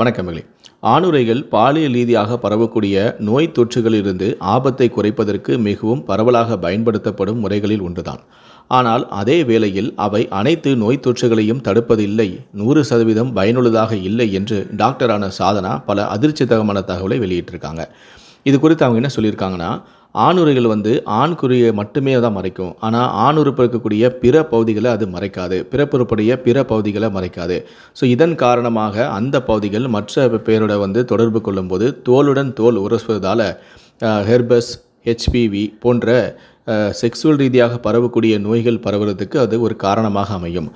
வணக்கமில்லை ஆணுரைகள் பாலியல் ரீதியாக பரவக்கூடிய நோய் தொற்றுகளிலிருந்து ஆபத்தை குறைப்பதற்கு மிகவும் பரவலாக பயன்படுத்தப்படும் முறைகளில் ஒன்றுதான் ஆனால் அதே வேளையில் அவை அனைத்து நோய் தொற்றுகளையும் தடுப்பதில்லை நூறு சதவீதம் பயனுள்ளதாக இல்லை என்று டாக்டரான சாதனா பல தகமான தகவலை வெளியிட்டிருக்காங்க இது குறித்து அவங்க என்ன சொல்லியிருக்காங்கன்னா ஆணுறைகள் வந்து ஆண்குறியை மட்டுமே தான் மறைக்கும் ஆனால் ஆணுறுப்பு இருக்கக்கூடிய பிற பகுதிகளை அது மறைக்காது பிறப்புறுப்புடைய பிற பகுதிகளை மறைக்காது ஸோ இதன் காரணமாக அந்த பகுதிகள் மற்ற பேரோட வந்து தொடர்பு கொள்ளும்போது தோலுடன் தோல் உரசுவதால் ஹெர்பஸ் ஹெச்பிவி போன்ற செக்ஸுவல் ரீதியாக பரவக்கூடிய நோய்கள் பரவுறதுக்கு அது ஒரு காரணமாக அமையும்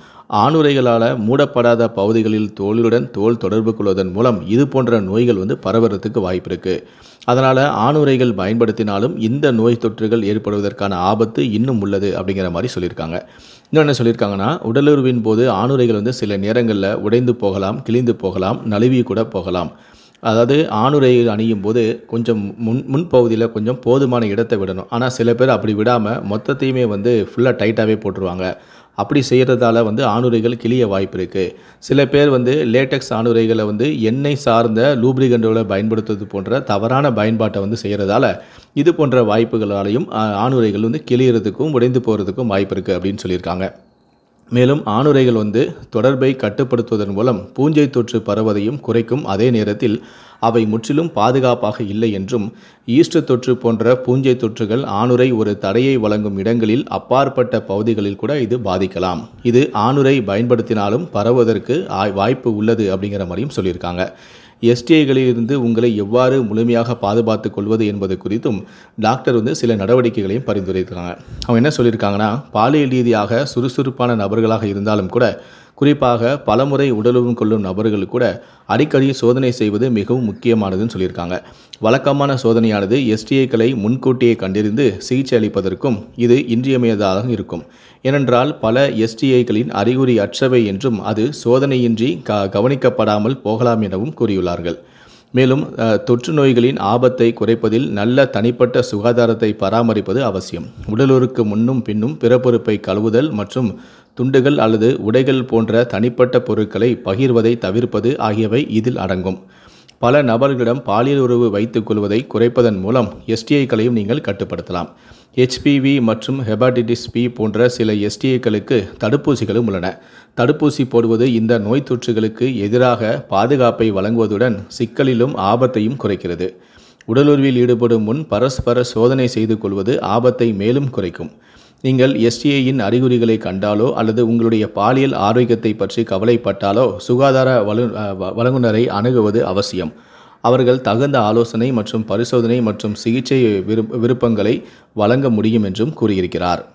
ஆணுரைகளால் மூடப்படாத பகுதிகளில் தோலுடன் தோல் தொடர்பு கொள்வதன் மூலம் இது போன்ற நோய்கள் வந்து பரவுறதுக்கு வாய்ப்பு இருக்குது அதனால் ஆணுரைகள் பயன்படுத்தினாலும் இந்த நோய் தொற்றுகள் ஏற்படுவதற்கான ஆபத்து இன்னும் உள்ளது அப்படிங்கிற மாதிரி சொல்லியிருக்காங்க இன்னும் என்ன சொல்லியிருக்காங்கன்னா உடலுறவின் போது ஆணுரைகள் வந்து சில நேரங்களில் உடைந்து போகலாம் கிழிந்து போகலாம் நழுவி கூட போகலாம் அதாவது ஆணுரை அணியும் போது கொஞ்சம் முன் முன்பகுதியில் கொஞ்சம் போதுமான இடத்தை விடணும் ஆனால் சில பேர் அப்படி விடாமல் மொத்தத்தையுமே வந்து ஃபுல்லாக டைட்டாகவே போட்டுருவாங்க அப்படி செய்கிறதால வந்து ஆணுரைகள் கிளிய வாய்ப்பு இருக்குது சில பேர் வந்து லேட்டக்ஸ் ஆணுரைகளை வந்து எண்ணெய் சார்ந்த லூப்ரிகண்டுகளை பயன்படுத்துவது போன்ற தவறான பயன்பாட்டை வந்து செய்கிறதால இது போன்ற வாய்ப்புகளாலையும் ஆணுரைகள் வந்து கிளியறதுக்கும் உடைந்து போகிறதுக்கும் வாய்ப்பு இருக்குது அப்படின்னு சொல்லியிருக்காங்க மேலும் ஆணுரைகள் வந்து தொடர்பை கட்டுப்படுத்துவதன் மூலம் பூஞ்சை தொற்று பரவதையும் குறைக்கும் அதே நேரத்தில் அவை முற்றிலும் பாதுகாப்பாக இல்லை என்றும் ஈஸ்ட் தொற்று போன்ற பூஞ்சை தொற்றுகள் ஆணுரை ஒரு தடையை வழங்கும் இடங்களில் அப்பாற்பட்ட பகுதிகளில் கூட இது பாதிக்கலாம் இது ஆணுரை பயன்படுத்தினாலும் பரவுவதற்கு வாய்ப்பு உள்ளது அப்படிங்கிற மாதிரியும் சொல்லியிருக்காங்க எஸ்டிஐகளிலிருந்து உங்களை எவ்வாறு முழுமையாக பாதுகாத்துக் கொள்வது என்பது குறித்தும் டாக்டர் வந்து சில நடவடிக்கைகளையும் பரிந்துரைத்திருக்காங்க அவங்க என்ன சொல்லியிருக்காங்கன்னா பாலியல் ரீதியாக சுறுசுறுப்பான நபர்களாக இருந்தாலும் கூட குறிப்பாக பலமுறை உடலுறும் கொள்ளும் நபர்கள் கூட அடிக்கடி சோதனை செய்வது மிகவும் முக்கியமானதுன்னு சொல்லியிருக்காங்க வழக்கமான சோதனையானது எஸ்டிஐக்களை முன்கூட்டியே கண்டறிந்து சிகிச்சை அளிப்பதற்கும் இது இன்றியமையதாக இருக்கும் ஏனென்றால் பல எஸ்டிஐக்களின் அறிகுறி அற்றவை என்றும் அது சோதனையின்றி க கவனிக்கப்படாமல் போகலாம் எனவும் கூறியுள்ளார்கள் மேலும் தொற்று நோய்களின் ஆபத்தை குறைப்பதில் நல்ல தனிப்பட்ட சுகாதாரத்தை பராமரிப்பது அவசியம் உடலூருக்கு முன்னும் பின்னும் பொறுப்பை கழுவுதல் மற்றும் துண்டுகள் அல்லது உடைகள் போன்ற தனிப்பட்ட பொருட்களை பகிர்வதை தவிர்ப்பது ஆகியவை இதில் அடங்கும் பல நபர்களிடம் பாலியல் உறவு வைத்துக் கொள்வதை குறைப்பதன் மூலம் எஸ்டிஐக்களையும் நீங்கள் கட்டுப்படுத்தலாம் ஹெச்பிவி மற்றும் ஹெபாட்டிட்டிஸ் பி போன்ற சில எஸ்டிஐக்களுக்கு தடுப்பூசிகளும் உள்ளன தடுப்பூசி போடுவது இந்த நோய் தொற்றுகளுக்கு எதிராக பாதுகாப்பை வழங்குவதுடன் சிக்கலிலும் ஆபத்தையும் குறைக்கிறது உடலுறவில் ஈடுபடும் முன் பரஸ்பர சோதனை செய்து கொள்வது ஆபத்தை மேலும் குறைக்கும் நீங்கள் எஸ்டிஐயின் அறிகுறிகளை கண்டாலோ அல்லது உங்களுடைய பாலியல் ஆரோக்கியத்தை பற்றி கவலைப்பட்டாலோ சுகாதார வலு வழங்குனரை அணுகுவது அவசியம் அவர்கள் தகுந்த ஆலோசனை மற்றும் பரிசோதனை மற்றும் சிகிச்சை விருப்பங்களை வழங்க முடியும் என்றும் கூறியிருக்கிறார்